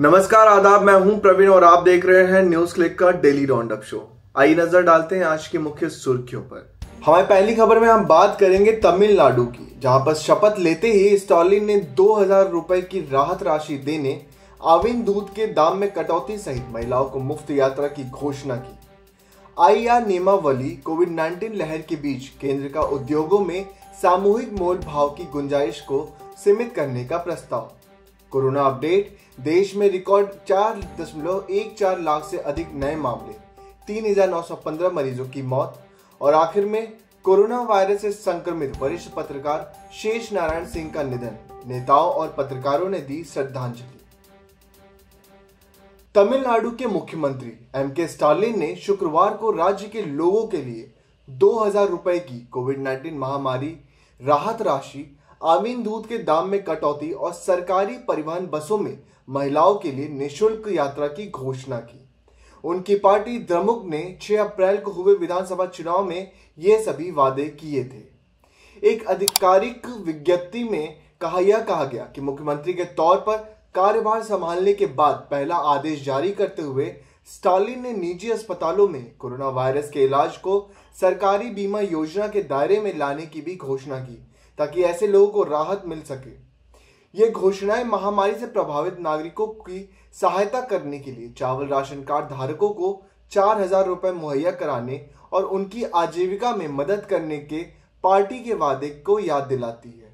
नमस्कार आदाब मैं हूं प्रवीण और आप देख रहे हैं न्यूज क्लिक का डेली राउंड अप शो आई नजर डालते हैं आज की मुख्य सुर्खियों पर हमारी पहली खबर में हम बात करेंगे तमिलनाडु की जहां पर शपथ लेते ही स्टालिन ने दो हजार रुपए की राहत राशि देने आविन दूध के दाम में कटौती सहित महिलाओं को मुफ्त यात्रा की घोषणा की आई आर नियमावली कोविड 19 लहर के बीच केंद्र का उद्योगों में सामूहिक मोल भाव की गुंजाइश को सीमित करने का प्रस्ताव कोरोना अपडेट देश में रिकॉर्ड चार दशमलव एक चार लाख से अधिक नए मामले तीन हजार नौ सौ पंद्रह मरीजों की मौत और आखिर में कोरोना वायरस से संक्रमित वरिष्ठ पत्रकार शेष नारायण सिंह का निधन नेताओं और पत्रकारों ने दी श्रद्धांजलि तमिलनाडु के मुख्यमंत्री एम के स्टालिन ने शुक्रवार को राज्य के लोगों के लिए दो हजार रुपए की कोविड 19 महामारी राहत राशि आमीन दूध के दाम में कटौती और सरकारी परिवहन बसों में महिलाओं के लिए निशुल्क यात्रा की घोषणा की उनकी पार्टी द्रमुक ने 6 अप्रैल को हुए विधानसभा चुनाव में ये सभी वादे किए थे एक आधिकारिक विज्ञप्ति में कहा यह कहा गया कि मुख्यमंत्री के तौर पर कार्यभार संभालने के बाद पहला आदेश जारी करते हुए स्टालिन ने निजी अस्पतालों में कोरोना वायरस के इलाज को सरकारी बीमा योजना के दायरे में लाने की भी घोषणा की ताकि ऐसे लोगों को राहत मिल सके ये घोषणाएं महामारी से प्रभावित नागरिकों की सहायता करने के लिए चावल राशन कार्ड धारकों को चार हजार रुपए मुहैया कराने और उनकी आजीविका में मदद करने के पार्टी के वादे को याद दिलाती है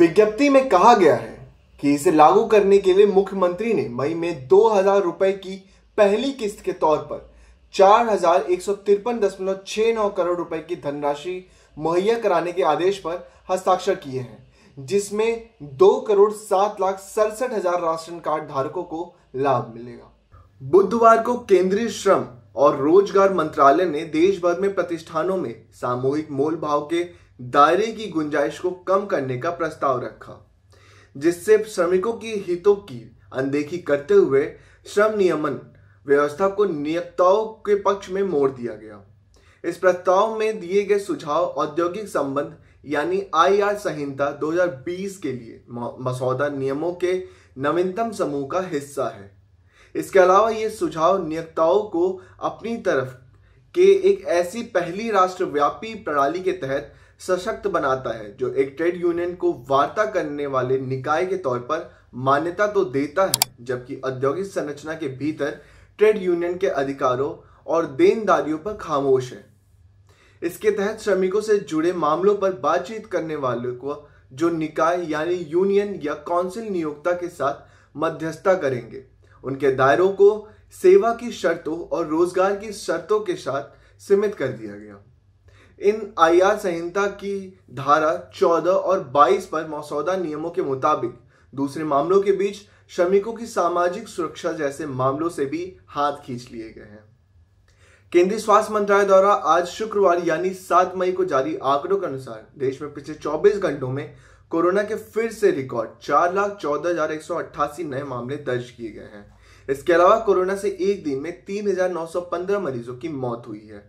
विज्ञप्ति में कहा गया है कि इसे लागू करने के लिए मुख्यमंत्री ने मई में दो हजार रुपए की पहली किस्त के तौर पर चार हजार एक सौ तिरपन दशमलव नौ करोड़ रुपए की धनराशि मुहैया कराने के आदेश पर हस्ताक्षर किए हैं जिसमें दो करोड़ सात लाख सड़सठ हजार राशन कार्ड धारकों को लाभ मिलेगा बुधवार को केंद्रीय श्रम और रोजगार मंत्रालय ने देश भर में प्रतिष्ठानों में सामूहिक मोल भाव के दायरे की गुंजाइश को कम करने का प्रस्ताव रखा जिससे श्रमिकों की हितों की अनदेखी करते हुए श्रम नियमन व्यवस्था को नियोक्ताओं के पक्ष में मोड़ दिया गया इस प्रस्ताव में दिए गए सुझाव औद्योगिक संबंध यानी आईआर संहिता 2020 के लिए मसौदा नियमों के नवीनतम समूह का हिस्सा है इसके अलावा ये सुझाव नियोक्ताओं को अपनी तरफ के एक ऐसी पहली राष्ट्रव्यापी प्रणाली के तहत सशक्त बनाता है जो एक ट्रेड यूनियन को वार्ता करने वाले निकाय के तौर पर मान्यता तो देता है जबकि औद्योगिक संरचना के भीतर ट्रेड यूनियन के अधिकारों और देनदारियों पर खामोश है इसके तहत श्रमिकों से जुड़े मामलों पर बातचीत करने वालों को जो निकाय यानी यूनियन या काउंसिल नियोक्ता के साथ मध्यस्थता करेंगे उनके दायरों को सेवा की शर्तों और रोजगार की शर्तों के साथ सीमित कर दिया गया इन आईआर संहिता की धारा 14 और 22 पर मसौदा नियमों के मुताबिक दूसरे मामलों के बीच श्रमिकों की सामाजिक सुरक्षा जैसे मामलों से भी हाथ खींच लिए गए हैं केंद्रीय स्वास्थ्य मंत्रालय द्वारा आज शुक्रवार यानी 7 मई को जारी आंकड़ों के अनुसार देश में पिछले 24 घंटों में कोरोना के फिर से रिकॉर्ड चार लाख चौदह हजार एक सौ अट्ठासी नए मामले दर्ज किए गए हैं इसके अलावा कोरोना से एक दिन में तीन हजार नौ सौ पंद्रह मरीजों की मौत हुई है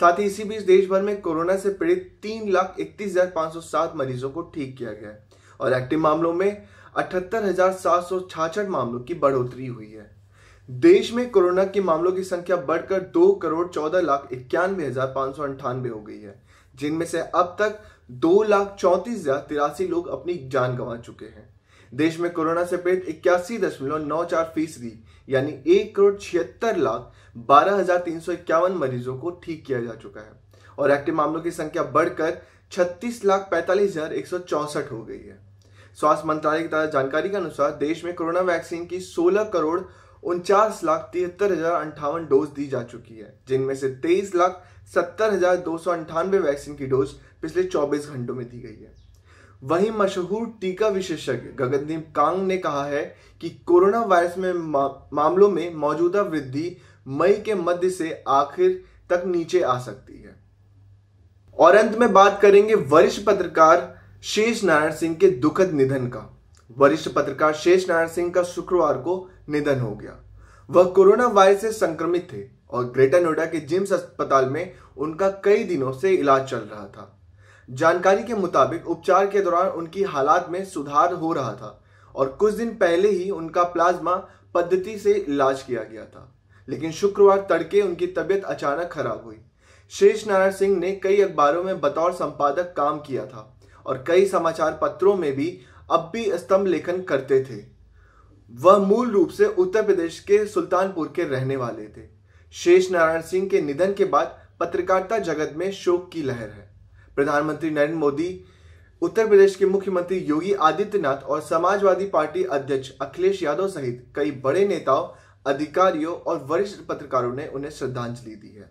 साथ ही इसी बीच देश भर में कोरोना से पीड़ित तीन लाख इकतीस हजार पाँच सौ सात मरीजों को ठीक किया गया और एक्टिव मामलों में अठहत्तर मामलों की बढ़ोतरी हुई है देश में कोरोना के मामलों की संख्या बढ़कर दो करोड़ चौदह लाख इक्यानवे हजार पांच सौ अंठानवे हो गई है जिनमें से अब तक दो लाख चौंतीस हजार तिरासी लोग अपनी जान गंवा चुके हैं देश में कोरोना से पीड़ित इक्यासी दशमलव नौ चार फीसदी यानी एक करोड़ छिहत्तर लाख बारह हजार तीन सौ इक्यावन मरीजों को ठीक किया जा चुका है और एक्टिव मामलों की संख्या बढ़कर छत्तीस लाख पैंतालीस हजार एक सौ चौसठ हो गई है स्वास्थ्य मंत्रालय की ताजा जानकारी के अनुसार देश में कोरोना वैक्सीन की 16 करोड़ उनचास लाख तिहत्तर हजार अंठावन डोज दी जा चुकी है जिनमें से तेईस लाख सत्तर हजार दो सौ अंठानवे वैक्सीन की डोज पिछले चौबीस घंटों में दी गई है वहीं मशहूर टीका विशेषज्ञ गगनदीप कांग ने कहा है कि कोरोना वायरस में मा, मामलों में मौजूदा वृद्धि मई के मध्य से आखिर तक नीचे आ सकती है और अंत में बात करेंगे वरिष्ठ पत्रकार शेष नारायण सिंह के दुखद निधन का वरिष्ठ पत्रकार शेष नारायण सिंह का शुक्रवार को निधन हो गया वह कोरोना वायरस से संक्रमित थे और ग्रेटर नोएडा के जिम्स अस्पताल में उनका कई दिनों से इलाज चल रहा था जानकारी के मुताबिक उपचार के दौरान उनकी हालात में सुधार हो रहा था और कुछ दिन पहले ही उनका प्लाज्मा पद्धति से इलाज किया गया था लेकिन शुक्रवार तड़के उनकी तबीयत अचानक खराब हुई शेष नारायण सिंह ने कई अखबारों में बतौर संपादक काम किया था और कई समाचार पत्रों में भी अब भी स्तंभ लेखन करते थे वह मूल रूप से उत्तर प्रदेश के सुल्तानपुर के रहने वाले थे शेष नारायण सिंह के निधन के बाद पत्रकारिता जगत में शोक की लहर है प्रधानमंत्री नरेंद्र मोदी उत्तर प्रदेश के मुख्यमंत्री योगी आदित्यनाथ और समाजवादी पार्टी अध्यक्ष अखिलेश यादव सहित कई बड़े नेताओं अधिकारियों और वरिष्ठ पत्रकारों ने उन्हें श्रद्धांजलि दी है